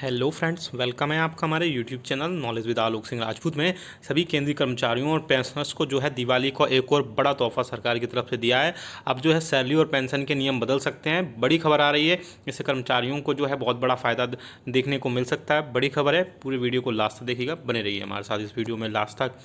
hello friends welcome है आपका हमारे YouTube channel knowledge with Alok Singh Rajput में सभी केंद्रीय कर्मचारियों और पेंशनर्स को जो है दिवाली को एक और बड़ा तोहफा सरकार की तरफ से दिया है अब जो है सैलरी और पेंशन के नियम बदल सकते हैं बड़ी खबर आ रही है इससे कर्मचारियों को जो है बहुत बड़ा फ़ायदा देखने को मिल सकता है बड़ी खबर है पूरी वीडियो को लास्ट तक देखिएगा बने रही हमारे साथ इस वीडियो में लास्ट तक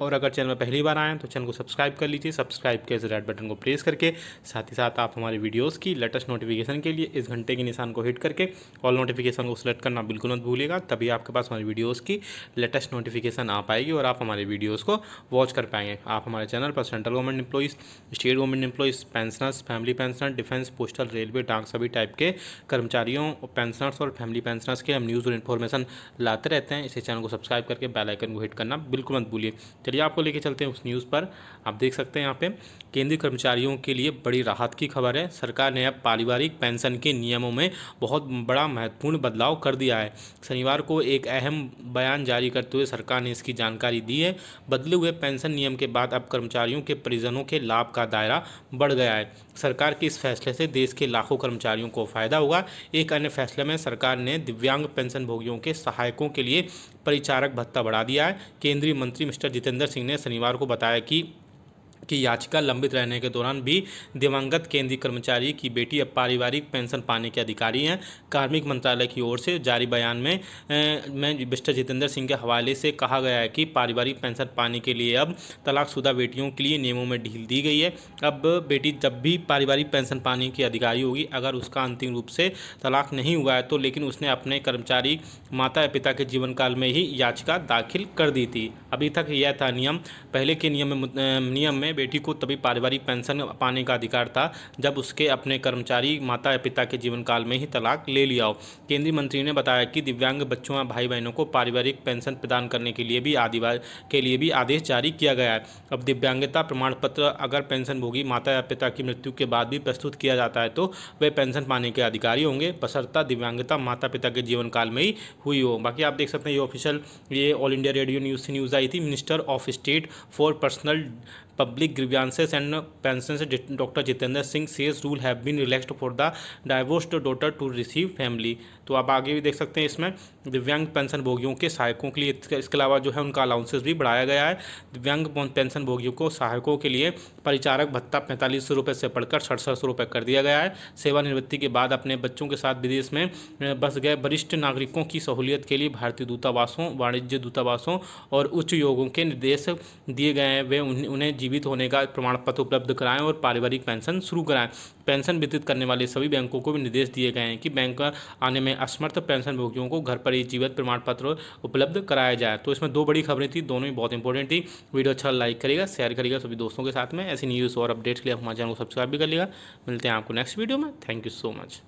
और अगर चैनल में पहली बार आएँ तो चैनल को सब्सक्राइब कर लीजिए सब्सक्राइब के इस रेड बटन को प्रेस करके साथ ही साथ आप हमारे वीडियोस की लेटेस्ट नोटिफिकेशन के लिए इस घंटे के निशान को हिट करके ऑल नोटिफिकेशन को सिलेक्ट करना बिल्कुल मत भूलिएगा तभी आपके पास हमारी वीडियोज़ की लेटेस्ट नोटिफिकेशन आ पाएगी और आप हमारे वीडियोज़ को वॉच कर पाएंगे आप हमारे चैनल पर central government employees state government employees pensioners family pensioner defence postal railway डाक सभी टाइप के कर्मचारियों पेंशनर्स और फैमिली पेंशनर्स के हम न्यूज़ और इन्फॉर्मेशन लाते रहते हैं इसे चैनल को सब्सक्राइब करके आइकन को हिट करना बिल्कुल मत भूलिए चलिए आपको लेके चलते हैं उस न्यूज़ पर आप देख सकते हैं यहाँ पे केंद्रीय कर्मचारियों के लिए बड़ी राहत की खबर है सरकार ने अब पारिवारिक पेंशन के नियमों में बहुत बड़ा महत्वपूर्ण बदलाव कर दिया है शनिवार को एक अहम बयान जारी करते हुए सरकार ने इसकी जानकारी दी है बदले हुए पेंशन नियम के बाद अब कर्मचारियों के परिजनों के लाभ का दायरा बढ़ गया है सरकार के इस फैसले से देश के लाखों कर्मचारियों को फायदा होगा एक अन्य फैसले में सरकार ने दिव्यांग पेंशनभोगियों के सहायकों के लिए परिचारक भत्ता बढ़ा दिया है केंद्रीय मंत्री मिस्टर जितेंद्र सिंह ने शनिवार को बताया कि की याचिका लंबित रहने के दौरान भी दिवंगत केंद्रीय कर्मचारी की बेटी अब पारिवारिक पेंशन पाने के अधिकारी हैं कार्मिक मंत्रालय की ओर से जारी बयान में में मिस्टर जितेंद्र सिंह के हवाले से कहा गया है कि पारिवारिक पेंशन पाने के लिए अब तलाकशुदा बेटियों के लिए नियमों में ढील दी गई है अब बेटी जब भी पारिवारिक पेंशन पाने की अधिकारी होगी अगर उसका अंतिम रूप से तलाक नहीं हुआ है तो लेकिन उसने अपने कर्मचारी माता या पिता के जीवन काल में ही याचिका दाखिल कर दी थी अभी तक यह था नियम पहले के नियम में नियम में बेटी को तभी पारिवारिक पेंशन पाने का अधिकार था जब उसके अपने कर्मचारी माता या पिता के जीवन काल में ही तलाक ले लिया हो केंद्रीय मंत्री ने बताया कि दिव्यांग बच्चों या भाई बहनों को पारिवारिक पेंशन प्रदान करने के लिए भी आदिवार के लिए भी आदेश जारी किया गया है अब दिव्यांगता प्रमाण पत्र अगर पेंशनभोगी माता या पिता की मृत्यु के बाद भी प्रस्तुत किया जाता है तो वे पेंशन पाने के अधिकारी होंगे बसरता दिव्यांगता माता पिता के जीवन काल में ही हुई हो बाकी आप देख सकते हैं ये ऑफिशियल ये ऑल इंडिया रेडियो न्यूज़ से न्यूज़ आई थी minister of state for personnel public grievances and pension doctor Jitendra Singh says rule have been relaxed for the divorced daughter to receive family तो आप आगे भी देख सकते हैं इसमें दिव्यांग पेंशन भोगियों के सहायकों के लिए इसके अलावा जो है उनका अलाउंसेस भी बढ़ाया गया है दिव्यांग पेंशन भोगियों को सहायकों के लिए परिचारक भत्ता पैंतालीस सौ रुपये से बढ़कर सड़सठ सौ रुपये कर दिया गया है सेवानिवृत्ति के बाद अपने बच्चों के साथ विदेश में बस गए वरिष्ठ नागरिकों की सहूलियत के लिए भारतीय दूतावासों वाणिज्य दूतावासों और उच्च योगों के निर्देश दिए गए हैं वे उन्हें जीवन जीवित होने का प्रमाण पत्र उपलब्ध कराएं और पारिवारिक पेंशन शुरू कराएं पेंशन वितरित करने वाले सभी बैंकों को भी निर्देश दिए गए हैं कि बैंक आने में असमर्थ पेंशन भोगियों को घर पर ही जीवित प्रमाण पत्र उपलब्ध कराया जाए तो इसमें दो बड़ी खबरें थी दोनों ही बहुत इंपॉर्टेंट थी वीडियो अच्छा लाइक करेगा शेयर करेगा सभी दोस्तों के साथ में ऐसी न्यूज़ और अपडेट्स के लिए हमारे चैनल को सब्सक्राइब भी कर लेगा मिलते हैं आपको नेक्स्ट वीडियो में थैंक यू सो मच